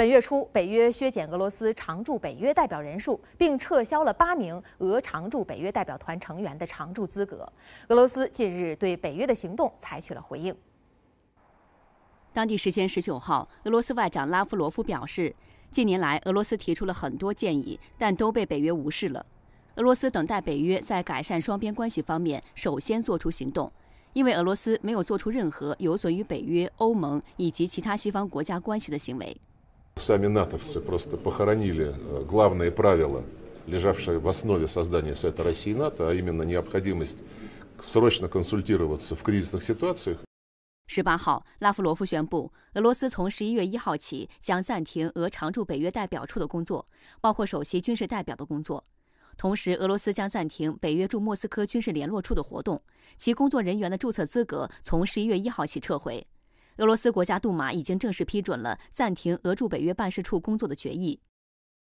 本月初，北约削减俄罗斯常驻北约代表人数，并撤销了八名俄常驻北约代表团成员的常驻资格。俄罗斯近日对北约的行动采取了回应。当地时间十九号，俄罗斯外长拉夫罗夫表示，近年来俄罗斯提出了很多建议，但都被北约无视了。俄罗斯等待北约在改善双边关系方面首先做出行动，因为俄罗斯没有做出任何有损于北约、欧盟以及其他西方国家关系的行为。十八号，拉夫罗夫宣布，俄罗斯从十一月一号起将暂停俄常驻北约代表处的工作，包括首席军事代表的工作。同时，俄罗斯将暂停北约驻莫斯科军事联络处的活动，其工作人员的注册资格从十一月一号起撤回。俄罗斯国家杜马已经正式批准了暂停俄驻北约办事处工作的决议。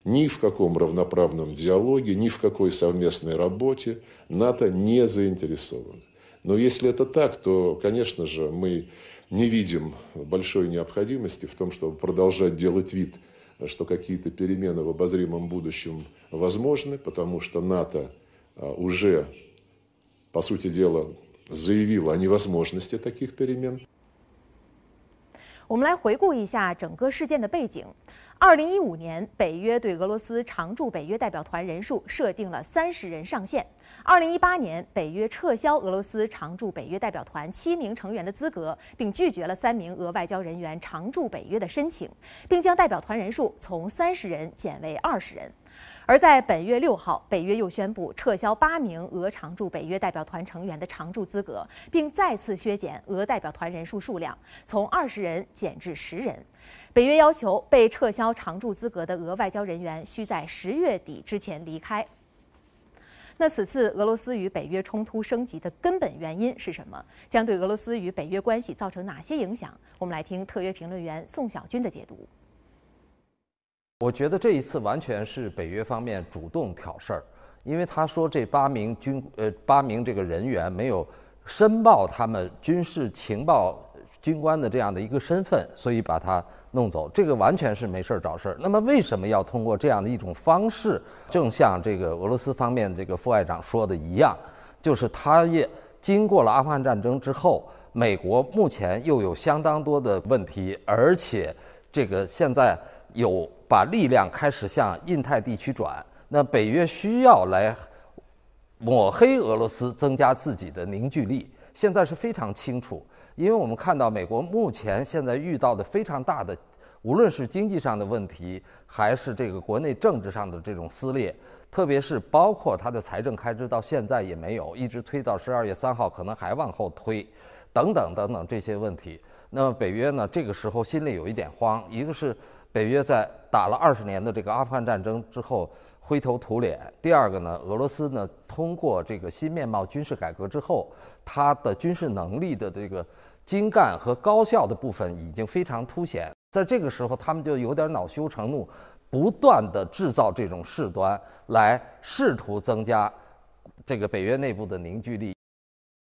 Ни в каком равноправном диалоге, ни в какой совместной работе НАТО не заинтересовано. Но если это так, то, конечно же, мы не видим большой необходимости в том, чтобы продолжать делать вид, что какие-то перемены в обозримом будущем возможны, потому что НАТО а, уже, по сути дела, заявило о невозможности таких перемен. 我们来回顾一下整个事件的背景。二零一五年，北约对俄罗斯常驻北约代表团人数设定了三十人上限。二零一八年，北约撤销俄罗斯常驻北约代表团七名成员的资格，并拒绝了三名俄外交人员常驻北约的申请，并将代表团人数从三十人减为二十人。而在本月六号，北约又宣布撤销八名俄常驻北约代表团成员的常驻资格，并再次削减俄代表团人数数量，从二十人减至十人。北约要求被撤销常驻资格的俄外交人员需在十月底之前离开。那此次俄罗斯与北约冲突升级的根本原因是什么？将对俄罗斯与北约关系造成哪些影响？我们来听特约评论员宋晓军的解读。我觉得这一次完全是北约方面主动挑事儿，因为他说这八名军呃八名这个人员没有申报他们军事情报军官的这样的一个身份，所以把他弄走。这个完全是没事儿找事儿。那么为什么要通过这样的一种方式？正像这个俄罗斯方面这个副外长说的一样，就是他也经过了阿富汗战争之后，美国目前又有相当多的问题，而且这个现在。有把力量开始向印太地区转，那北约需要来抹黑俄罗斯，增加自己的凝聚力。现在是非常清楚，因为我们看到美国目前现在遇到的非常大的，无论是经济上的问题，还是这个国内政治上的这种撕裂，特别是包括它的财政开支，到现在也没有一直推到十二月三号，可能还往后推，等等等等这些问题。那么北约呢，这个时候心里有一点慌，一个是。北约在打了二十年的这个阿富汗战争之后灰头土脸。第二个呢，俄罗斯呢通过这个新面貌军事改革之后，它的军事能力的这个精干和高效的部分已经非常凸显。在这个时候，他们就有点恼羞成怒，不断的制造这种事端，来试图增加这个北约内部的凝聚力。